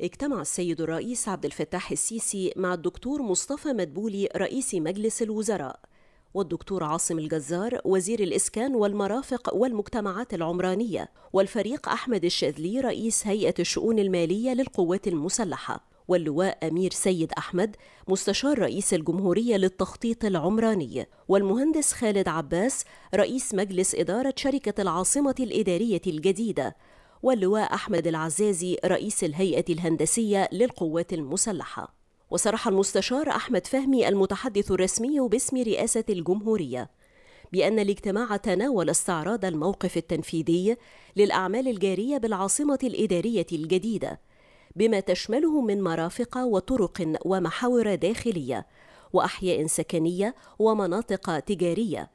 اجتمع السيد الرئيس عبد الفتاح السيسي مع الدكتور مصطفى مدبولي رئيس مجلس الوزراء والدكتور عاصم الجزار وزير الإسكان والمرافق والمجتمعات العمرانية والفريق أحمد الشاذلي رئيس هيئة الشؤون المالية للقوات المسلحة واللواء أمير سيد أحمد مستشار رئيس الجمهورية للتخطيط العمراني والمهندس خالد عباس رئيس مجلس إدارة شركة العاصمة الإدارية الجديدة واللواء أحمد العزازي رئيس الهيئة الهندسية للقوات المسلحة وصرح المستشار أحمد فهمي المتحدث الرسمي باسم رئاسة الجمهورية بأن الاجتماع تناول استعراض الموقف التنفيذي للأعمال الجارية بالعاصمة الإدارية الجديدة بما تشمله من مرافق وطرق ومحاور داخلية وأحياء سكنية ومناطق تجارية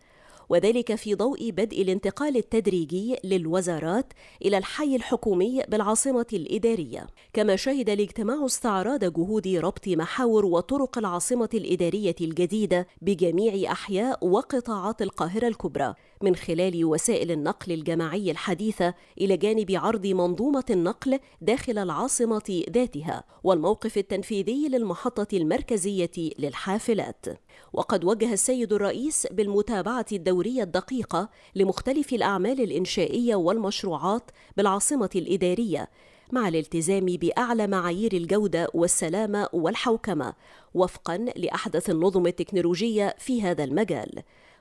وذلك في ضوء بدء الانتقال التدريجي للوزارات إلى الحي الحكومي بالعاصمة الإدارية كما شهد الاجتماع استعراض جهود ربط محاور وطرق العاصمة الإدارية الجديدة بجميع أحياء وقطاعات القاهرة الكبرى من خلال وسائل النقل الجماعي الحديثة إلى جانب عرض منظومة النقل داخل العاصمة ذاتها والموقف التنفيذي للمحطة المركزية للحافلات وقد وجه السيد الرئيس بالمتابعة الدورية الدقيقة لمختلف الأعمال الإنشائية والمشروعات بالعاصمة الإدارية مع الالتزام باعلى معايير الجوده والسلامه والحوكمه وفقا لاحدث النظم التكنولوجيه في هذا المجال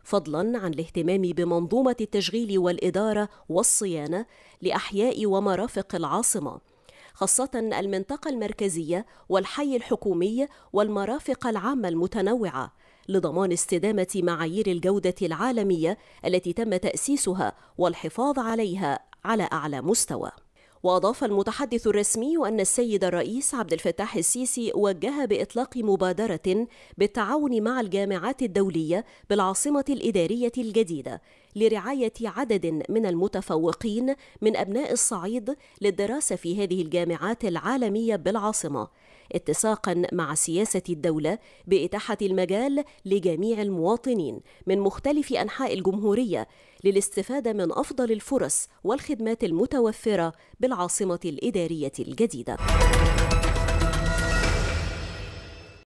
فضلا عن الاهتمام بمنظومه التشغيل والاداره والصيانه لاحياء ومرافق العاصمه خاصه المنطقه المركزيه والحي الحكومي والمرافق العامه المتنوعه لضمان استدامه معايير الجوده العالميه التي تم تاسيسها والحفاظ عليها على اعلى مستوى وأضاف المتحدث الرسمي أن السيد الرئيس عبد الفتاح السيسي وجه بإطلاق مبادرة بالتعاون مع الجامعات الدولية بالعاصمة الإدارية الجديدة لرعاية عدد من المتفوقين من أبناء الصعيد للدراسة في هذه الجامعات العالمية بالعاصمة اتساقا مع سياسة الدولة بإتاحة المجال لجميع المواطنين من مختلف أنحاء الجمهورية للاستفادة من أفضل الفرص والخدمات المتوفرة بالعاصمة الإدارية الجديدة.